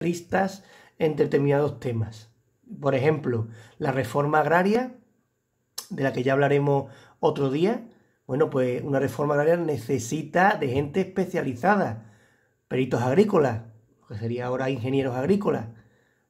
...listas en determinados temas. Por ejemplo, la reforma agraria, de la que ya hablaremos otro día. Bueno, pues una reforma agraria necesita de gente especializada, peritos agrícolas, que sería ahora ingenieros agrícolas,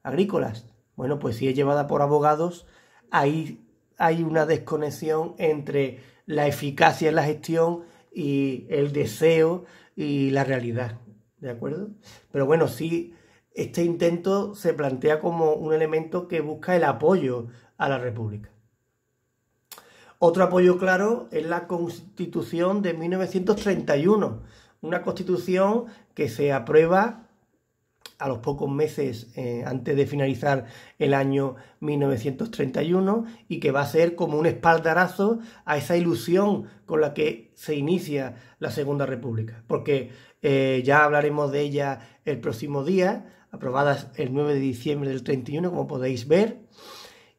agrícolas. Bueno, pues si es llevada por abogados, ahí hay una desconexión entre la eficacia en la gestión y el deseo y la realidad. ¿De acuerdo? Pero bueno, sí este intento se plantea como un elemento que busca el apoyo a la República. Otro apoyo claro es la Constitución de 1931, una constitución que se aprueba a los pocos meses eh, antes de finalizar el año 1931 y que va a ser como un espaldarazo a esa ilusión con la que se inicia la Segunda República, porque eh, ya hablaremos de ella el próximo día, aprobadas el 9 de diciembre del 31, como podéis ver,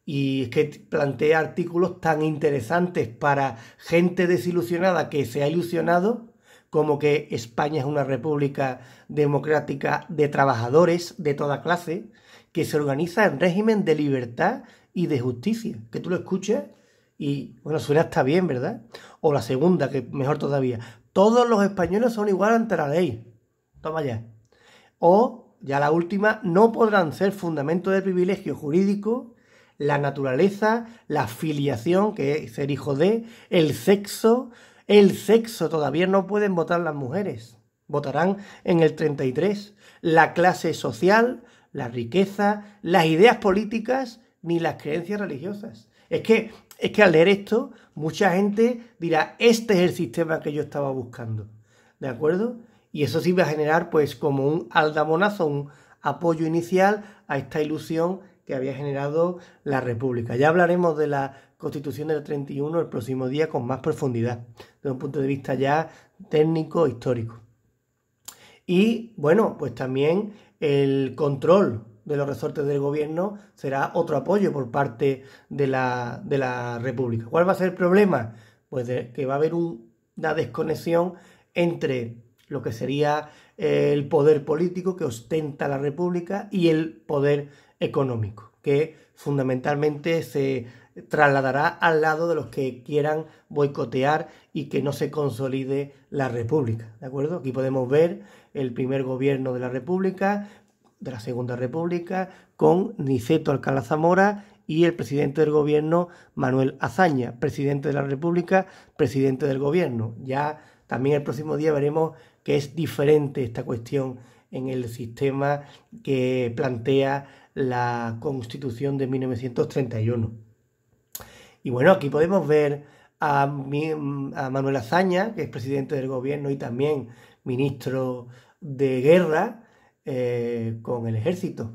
y es que plantea artículos tan interesantes para gente desilusionada que se ha ilusionado, como que España es una república democrática de trabajadores de toda clase, que se organiza en régimen de libertad y de justicia, que tú lo escuches y, bueno, suena hasta bien, ¿verdad? O la segunda, que mejor todavía, todos los españoles son iguales ante la ley. Toma ya. O ya la última, no podrán ser fundamento de privilegio jurídico la naturaleza, la filiación, que es ser hijo de, el sexo, el sexo, todavía no pueden votar las mujeres, votarán en el 33, la clase social, la riqueza, las ideas políticas, ni las creencias religiosas. Es que, es que al leer esto, mucha gente dirá, este es el sistema que yo estaba buscando. ¿De acuerdo? y eso sí va a generar pues como un aldabonazo, un apoyo inicial a esta ilusión que había generado la República. Ya hablaremos de la Constitución del 31 el próximo día con más profundidad, desde un punto de vista ya técnico, histórico. Y bueno, pues también el control de los resortes del gobierno será otro apoyo por parte de la, República. ¿Cuál va a ser el problema? Pues que va a haber una desconexión entre lo que sería eh, el poder político que ostenta la República y el poder económico, que fundamentalmente se trasladará al lado de los que quieran boicotear y que no se consolide la República. ¿De acuerdo? Aquí podemos ver el primer gobierno de la República, de la Segunda República, con Niceto Alcalá Zamora y el presidente del gobierno Manuel Azaña, presidente de la República, presidente del gobierno. Ya también el próximo día veremos que es diferente esta cuestión en el sistema que plantea la Constitución de 1931. Y bueno, aquí podemos ver a, Manuel Azaña, que es presidente del gobierno y también ministro de guerra, eh, con el ejército,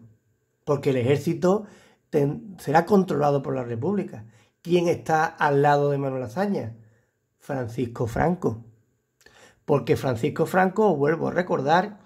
porque el ejército será controlado por la República. ¿Quién está al lado de Manuel Azaña? Francisco Franco porque Francisco Franco, vuelvo a recordar,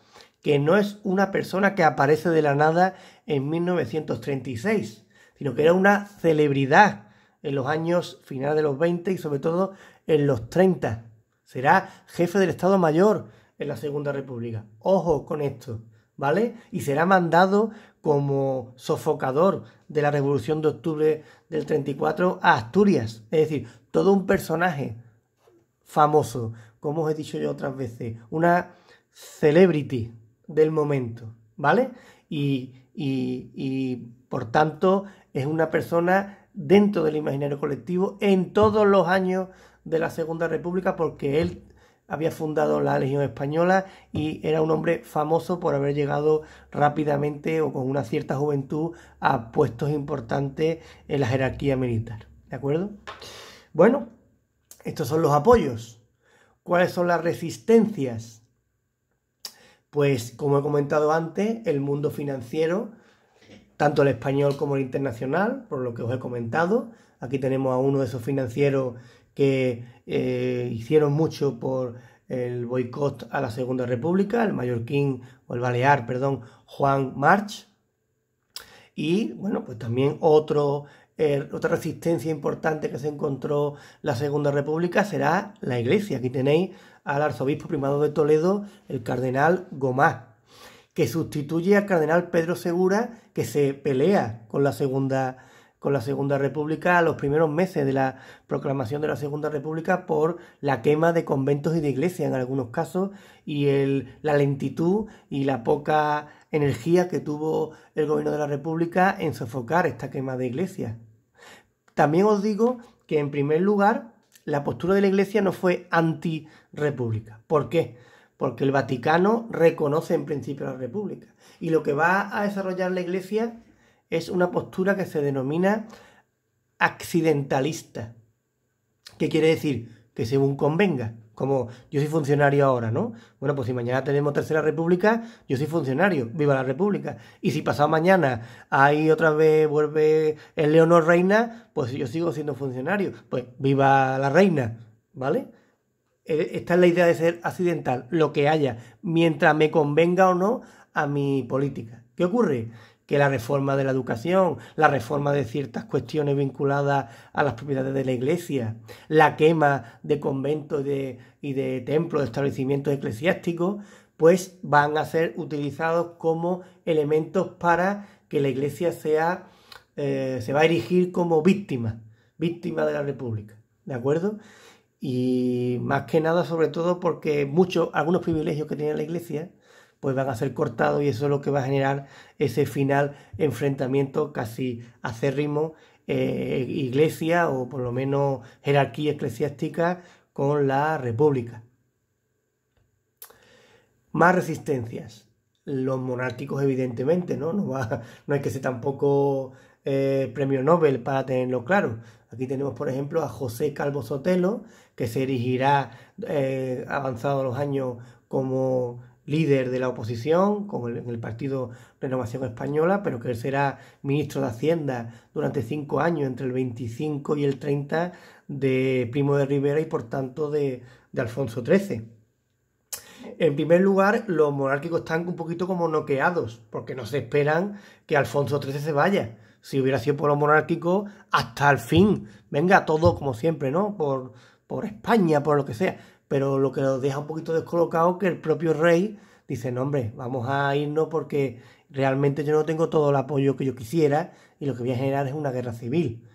que no es una persona que aparece de la nada en 1936, sino que era una celebridad en los años finales de los 20 y sobre todo en los 30. Será jefe del Estado Mayor en la Segunda República. Ojo con esto, ¿vale? Y será mandado como sofocador de la Revolución de Octubre del 34 a Asturias. Es decir, todo un personaje famoso, como os he dicho yo otras veces, una celebrity del momento, ¿vale? Y, y por tanto es una persona dentro del imaginario colectivo en todos los años de la Segunda República porque él había fundado la Legión Española y era un hombre famoso por haber llegado rápidamente o con una cierta juventud a puestos importantes en la jerarquía militar. ¿De acuerdo? Bueno, estos son los apoyos. ¿Cuáles son las resistencias? Pues como he comentado antes, el mundo financiero, tanto el español como el internacional, por lo que os he comentado. Aquí tenemos a uno de esos financieros que eh, hicieron mucho por el boicot a la Segunda República, el mallorquín o el balear, perdón, Juan March. Y bueno, pues también otro otra resistencia importante que se encontró la Segunda República será la Iglesia. Aquí tenéis al arzobispo primado de Toledo, el cardenal Gomá, que sustituye al cardenal Pedro Segura, que se pelea con la Segunda con la Segunda República a los primeros meses de la proclamación de la Segunda República por la quema de conventos y de iglesias en algunos casos y la lentitud y la poca energía que tuvo el gobierno de la República en sofocar esta quema de iglesias. También os digo que en primer lugar la postura de la Iglesia no fue anti-república. ¿Por qué? Porque el Vaticano reconoce en principio la república. Y lo que va a desarrollar la Iglesia es una postura que se denomina accidentalista. ¿Qué quiere decir? Que según convenga. Como yo soy funcionario ahora, ¿no? Bueno, pues si mañana tenemos tercera república, yo soy funcionario, viva la república. Y si pasado mañana ahí otra vez vuelve el Leonor Reina, pues yo sigo siendo funcionario, pues viva la reina, ¿vale? Eh, esta es la idea de ser accidental, lo que haya, mientras me convenga o no a mi política. ¿Qué ocurre? que la reforma de la educación, la reforma de ciertas cuestiones vinculadas a las propiedades de la iglesia, la quema de conventos y de, y de templos, de establecimientos eclesiásticos, pues van a ser utilizados como elementos para que la iglesia sea, eh, se va a erigir como víctima, víctima de la república, ¿de acuerdo? Y más que nada, sobre todo porque muchos, algunos privilegios que tiene la iglesia, pues van a ser cortados y eso es lo que va a generar ese final enfrentamiento casi acérrimo eh, iglesia o por lo menos jerarquía eclesiástica con la república. Más resistencias. Los monárquicos, evidentemente, ¿no? No, hay que ser tampoco eh, premio Nobel para tenerlo claro. Aquí tenemos, por ejemplo, a José Calvo Sotelo, que se erigirá eh, avanzado los años como líder de la oposición con el, en el Partido Renovación Española, pero que él será ministro de Hacienda durante cinco años, entre el 25 y el 30 de Primo de Rivera y por tanto de, de Alfonso XIII. En primer lugar, los monárquicos están un poquito como noqueados, porque no se esperan que Alfonso XIII se vaya. Si hubiera sido por los monárquicos, hasta el fin. Venga, todo como siempre, ¿no? Por, por España, por lo que sea pero lo que nos deja un poquito descolocado que el propio rey dice, no hombre, vamos a irnos porque realmente yo no tengo todo el apoyo que yo quisiera y lo que voy a generar es una guerra civil,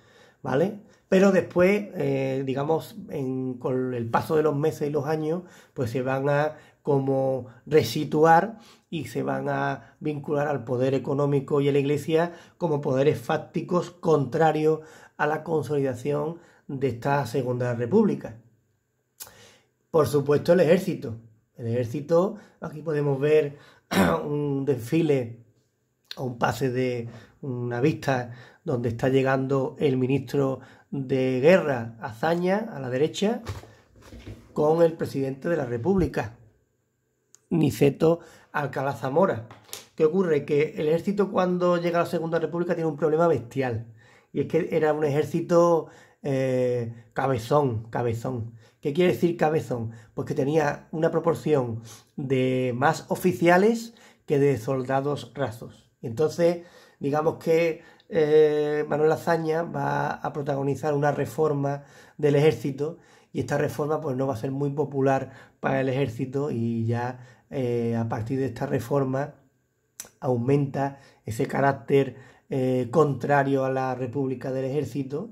¿vale? Pero después, eh, digamos, con el paso de los meses y los años, pues se van a como resituar y se van a vincular al poder económico y a la iglesia como poderes fácticos contrarios a la consolidación de esta Segunda República. Por supuesto, el ejército. El ejército, aquí podemos ver un desfile o un pase de una vista donde está llegando el ministro de guerra, Azaña, a la derecha, con el presidente de la República, Niceto Alcalá Zamora. ¿Qué ocurre? Que el ejército cuando llega a la Segunda República tiene un problema bestial. Y es que era un ejército eh, cabezón, cabezón. ¿Qué quiere decir cabezón? Pues que tenía una proporción de más oficiales que de soldados rasos. entonces, digamos que eh, Manuel Azaña va a protagonizar una reforma del ejército y esta reforma pues no va a ser muy popular para el ejército y ya eh, a partir de esta reforma aumenta ese carácter eh, contrario a la república del ejército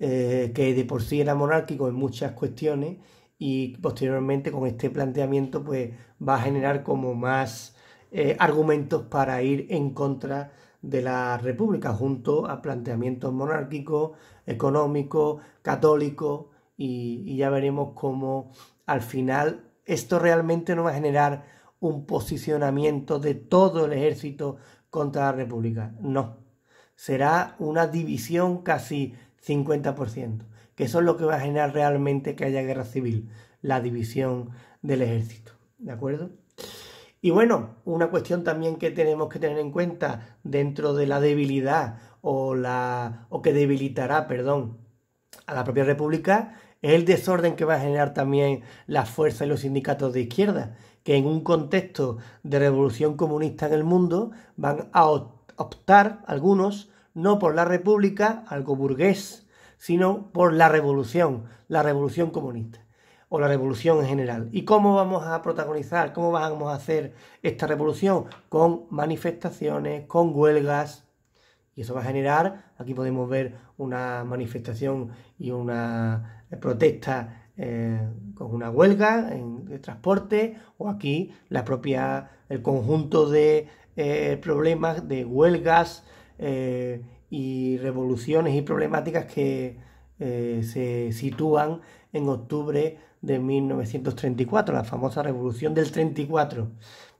eh, que de por sí era monárquico en muchas cuestiones y posteriormente con este planteamiento pues va a generar como más eh, argumentos para ir en contra de la República junto a planteamientos monárquicos, económicos, católicos y ya veremos cómo al final esto realmente no va a generar un posicionamiento de todo el ejército contra la República, no. Será una división casi 50%, que son lo que va a generar realmente que haya guerra civil, la división del ejército. ¿De acuerdo? Y bueno, una cuestión también que tenemos que tener en cuenta dentro de la debilidad o, la, o que debilitará, perdón, a la propia República es el desorden que va a generar también la fuerza y los sindicatos de izquierda, que en un contexto de revolución comunista en el mundo van a optar algunos no por la república, algo burgués, sino por la revolución, la revolución comunista o la revolución en general. ¿Y cómo vamos a protagonizar, cómo vamos a hacer esta revolución? Con manifestaciones, con huelgas. Y eso va a generar, aquí podemos ver una manifestación y una eh, protesta eh, con una huelga en, de transporte, o aquí la propia, el conjunto de eh, problemas de huelgas, eh, y revoluciones y problemáticas que eh, se sitúan en octubre de 1934, la famosa revolución del 34,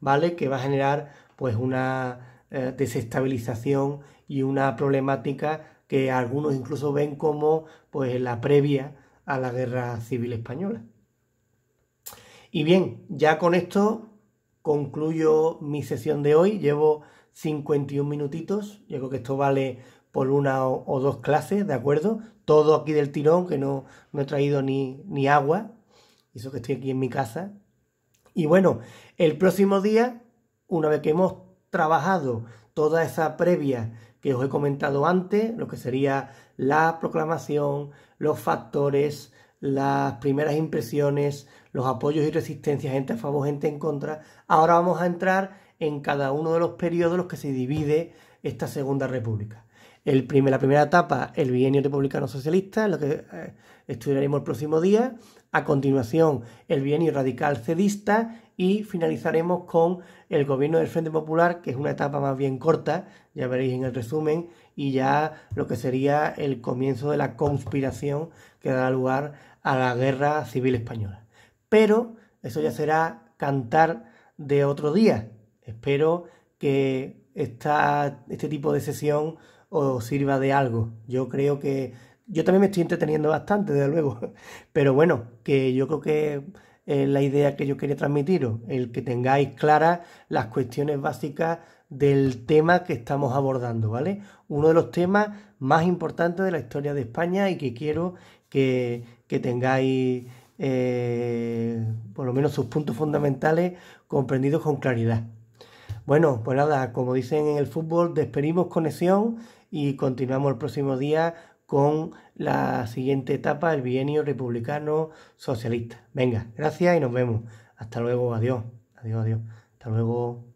¿vale? Que va a generar pues una eh, desestabilización y una problemática que algunos incluso ven como pues la previa a la guerra civil española. Y bien, ya con esto concluyo mi sesión de hoy. Llevo 51 minutitos. Yo creo que esto vale por una o, dos clases, ¿de acuerdo? Todo aquí del tirón, que no, no he traído ni, ni agua. Eso que estoy aquí en mi casa. Y bueno, el próximo día, una vez que hemos trabajado toda esa previa que os he comentado antes, lo que sería la proclamación, los factores, las primeras impresiones, los apoyos y resistencias, gente a favor, gente en contra. Ahora vamos a entrar en cada uno de los periodos en los que se divide esta Segunda República. El la primera etapa, el bienio republicano socialista, lo que eh, estudiaremos el próximo día. A continuación, el bienio radical cedista y finalizaremos con el gobierno del Frente Popular, que es una etapa más bien corta, ya veréis en el resumen, y ya lo que sería el comienzo de la conspiración que dará lugar a la guerra civil española. Pero eso ya será cantar de otro día, Espero que esta, este tipo de sesión os sirva de algo. Yo creo que yo también me estoy entreteniendo bastante, desde luego. Pero bueno, que yo creo que es la idea que yo quería transmitiros, el que tengáis claras las cuestiones básicas del tema que estamos abordando, ¿vale? Uno de los temas más importantes de la historia de España y que quiero que, tengáis eh, por lo menos sus puntos fundamentales comprendidos con claridad. Bueno, pues nada, como dicen en el fútbol, despedimos conexión y continuamos el próximo día con la siguiente etapa, el bienio republicano socialista. Venga, gracias y nos vemos. Hasta luego, adiós, adiós, adiós. Hasta luego.